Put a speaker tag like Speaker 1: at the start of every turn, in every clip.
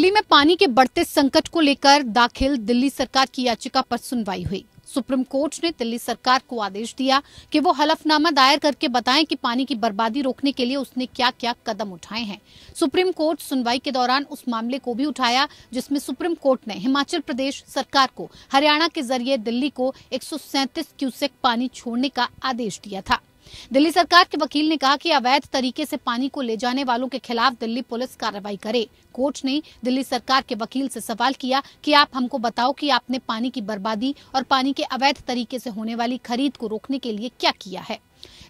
Speaker 1: दिल्ली में पानी के बढ़ते संकट को लेकर दाखिल दिल्ली सरकार की याचिका पर सुनवाई हुई सुप्रीम कोर्ट ने दिल्ली सरकार को आदेश दिया कि वो हलफनामा दायर करके बताएं कि पानी की बर्बादी रोकने के लिए उसने क्या क्या कदम उठाए हैं सुप्रीम कोर्ट सुनवाई के दौरान उस मामले को भी उठाया जिसमें सुप्रीम कोर्ट ने हिमाचल प्रदेश सरकार को हरियाणा के जरिए दिल्ली को एक क्यूसेक पानी छोड़ने का आदेश दिया था दिल्ली सरकार के वकील ने कहा कि अवैध तरीके से पानी को ले जाने वालों के खिलाफ दिल्ली पुलिस कार्रवाई करे कोर्ट ने दिल्ली सरकार के वकील से सवाल किया कि आप हमको बताओ कि आपने पानी की बर्बादी और पानी के अवैध तरीके से होने वाली खरीद को रोकने के लिए क्या किया है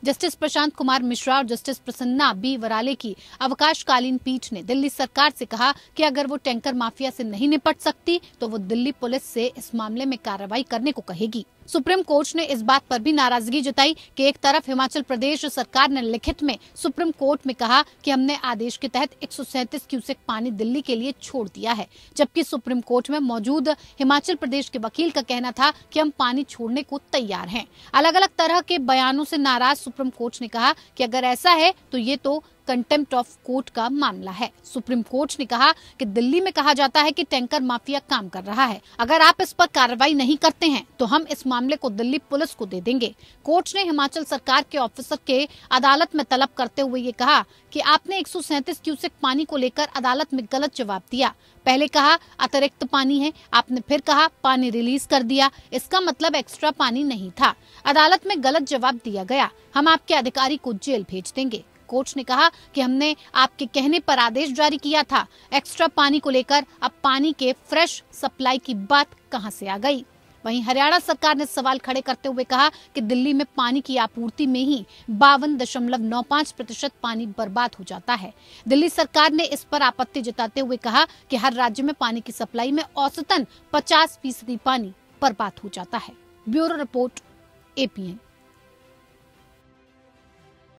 Speaker 1: जस्टिस प्रशांत कुमार मिश्रा और जस्टिस प्रसन्ना बी वराले की अवकाशकालीन पीठ ने दिल्ली सरकार से कहा कि अगर वो टैंकर माफिया से नहीं निपट सकती तो वो दिल्ली पुलिस से इस मामले में कार्रवाई करने को कहेगी सुप्रीम कोर्ट ने इस बात पर भी नाराजगी जताई कि एक तरफ हिमाचल प्रदेश सरकार ने लिखित में सुप्रीम कोर्ट में कहा कि हमने आदेश के तहत एक क्यूसेक पानी दिल्ली के लिए छोड़ दिया है जबकि सुप्रीम कोर्ट में मौजूद हिमाचल प्रदेश के वकील का कहना था कि हम पानी छोड़ने को तैयार हैं अलग अलग तरह के बयानों से नाराज सुप्रीम कोर्ट ने कहा कि अगर ऐसा है तो ये तो कंटेम्प्ट ऑफ कोर्ट का मामला है सुप्रीम कोर्ट ने कहा कि दिल्ली में कहा जाता है कि टैंकर माफिया काम कर रहा है अगर आप इस पर कार्रवाई नहीं करते हैं तो हम इस मामले को दिल्ली पुलिस को दे देंगे कोर्ट ने हिमाचल सरकार के ऑफिसर के अदालत में तलब करते हुए ये कहा कि आपने एक क्यूसेक पानी को लेकर अदालत में गलत जवाब दिया पहले कहा अतिरिक्त पानी है आपने फिर कहा पानी रिलीज कर दिया इसका मतलब एक्स्ट्रा पानी नहीं था अदालत में गलत जवाब दिया गया हम आपके अधिकारी को जेल भेज देंगे कोच ने कहा कि हमने आपके कहने पर आदेश जारी किया था एक्स्ट्रा पानी को लेकर अब पानी के फ्रेश सप्लाई की बात कहां से आ गई वहीं हरियाणा सरकार ने सवाल खड़े करते हुए कहा कि दिल्ली में पानी की आपूर्ति में ही बावन दशमलव नौ पाँच प्रतिशत पानी बर्बाद हो जाता है दिल्ली सरकार ने इस पर आपत्ति जताते हुए कहा कि हर राज्य में पानी की सप्लाई में औसतन पचास फीसदी पानी बर्बाद हो जाता है ब्यूरो रिपोर्ट एपीएन